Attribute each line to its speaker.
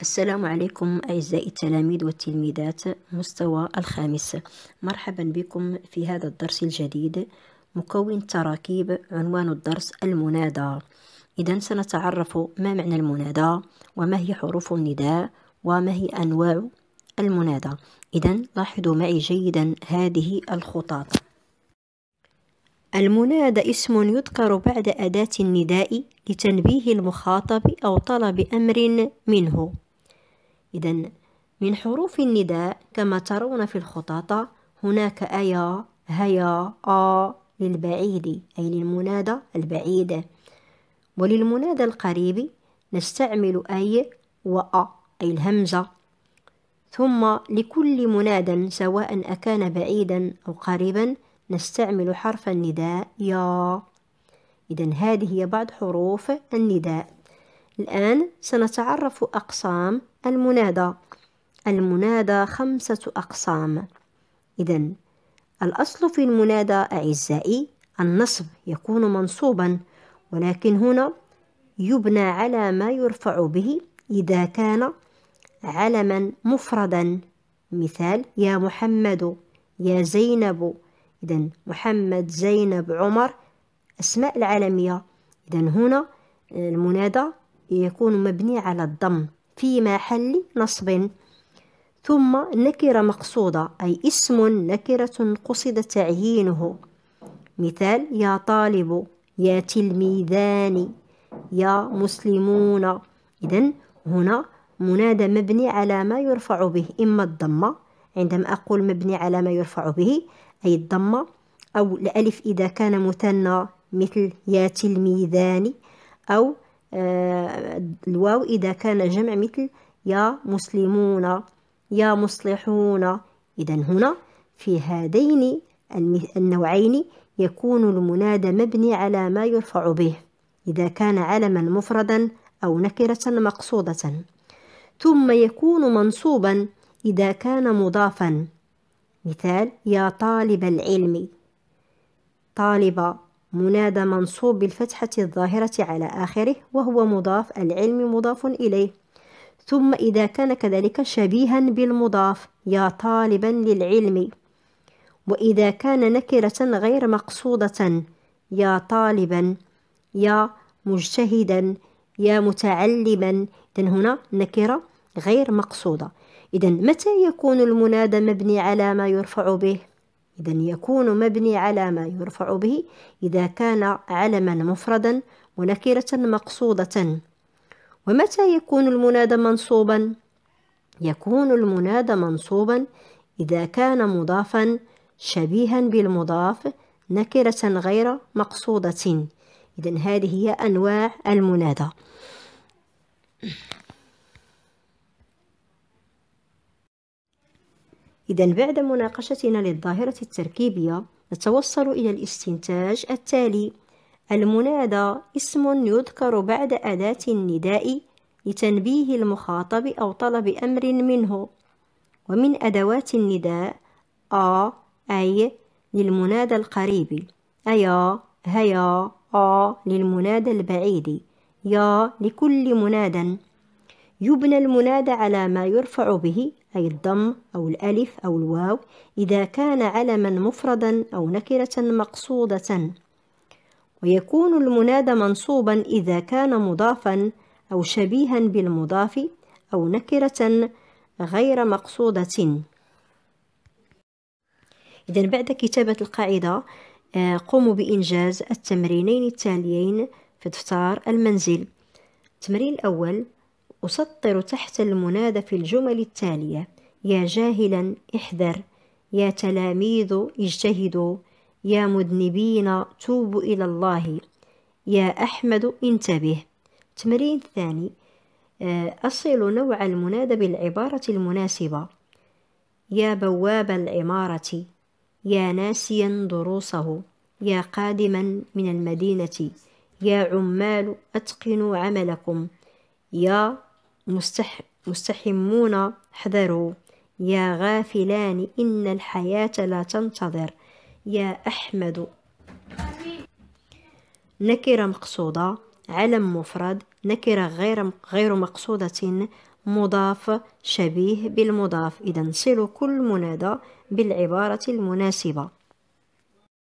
Speaker 1: السلام عليكم أعزائي التلاميذ والتلميذات مستوى الخامس مرحبا بكم في هذا الدرس الجديد مكون تراكيب عنوان الدرس المنادى إذا سنتعرف ما معنى المنادى وما هي حروف النداء وما هي أنواع المنادى إذا لاحظوا معي جيدا هذه الخطاط المنادى اسم يذكر بعد أداة النداء لتنبيه المخاطب أو طلب أمر منه إذا من حروف النداء كما ترون في الخطاطة هناك أيا هيا آ للبعيد أي للمنادى البعيد وللمنادى القريب نستعمل أي وأ أي الهمزة ثم لكل منادى سواء أكان بعيدا أو قريبا نستعمل حرف النداء يا إذا هذه هي بعض حروف النداء الآن سنتعرف أقسام المنادى المنادى خمسة أقسام إذا الأصل في المنادى أعزائي النصب يكون منصوبا ولكن هنا يبنى على ما يرفع به إذا كان علما مفردا مثال يا محمد يا زينب إذا محمد زينب عمر أسماء العالمية إذا هنا المنادى يكون مبني على الضم في محل نصب ثم نكرة مقصودة أي اسم نكرة قصد تعيينه مثال يا طالب يا تلميذان يا مسلمون إذا هنا منادى مبني على ما يرفع به إما الضمة عندما أقول مبني على ما يرفع به أي الضمة أو الألف إذا كان مثنى مثل يا تلميذان أو آه، الواو إذا كان جمع مثل يا مسلمون يا مصلحون إذا هنا في هذين النوعين يكون المنادى مبني على ما يرفع به إذا كان علما مفردا أو نكرة مقصودة ثم يكون منصوبا إذا كان مضافا مثال يا طالب العلم طالب منادى منصوب بالفتحة الظاهرة على آخره وهو مضاف العلم مضاف إليه ثم إذا كان كذلك شبيها بالمضاف يا طالبا للعلم وإذا كان نكرة غير مقصودة يا طالبا يا مجتهدا يا متعلما إذا هنا نكرة غير مقصودة إذا متى يكون المنادى مبني على ما يرفع به إذا يكون مبني على ما يرفع به إذا كان علما مفردا ونكرة مقصودة ومتى يكون المنادى منصوبا؟ يكون المنادى منصوبا إذا كان مضافا شبيها بالمضاف نكرة غير مقصودة إذا هذه هي أنواع المنادى إذا بعد مناقشتنا للظاهرة التركيبية نتوصل إلى الاستنتاج التالي المنادى اسم يذكر بعد أداة النداء لتنبيه المخاطب أو طلب أمر منه ومن أدوات النداء آ أي للمنادى القريب أيا هيا آ للمنادى البعيد يا لكل منادى يبنى المنادى على ما يرفع به أي الضم أو الألف أو الواو إذا كان علما مفردا أو نكرة مقصودة ويكون المنادى منصوبا إذا كان مضافا أو شبيها بالمضاف أو نكرة غير مقصودة إذا بعد كتابة القاعدة آه، قوموا بإنجاز التمرينين التاليين في دفتر المنزل التمرين الأول أسطر تحت المنادى في الجمل التالية يا جاهلا احذر يا تلاميذ اجتهدوا يا مذنبين توبوا إلى الله يا أحمد انتبه تمرين ثاني آه، أصل نوع المنادى بالعبارة المناسبة يا بواب العمارة يا ناسيا دروسه يا قادما من المدينة يا عمال أتقنوا عملكم يا مستح مستحمون احذروا يا غافلان إن الحياة لا تنتظر يا أحمد نكرة مقصودة علم مفرد نكرة غير غير مقصودة مضاف شبيه بالمضاف إذا صلوا كل منادى بالعبارة المناسبة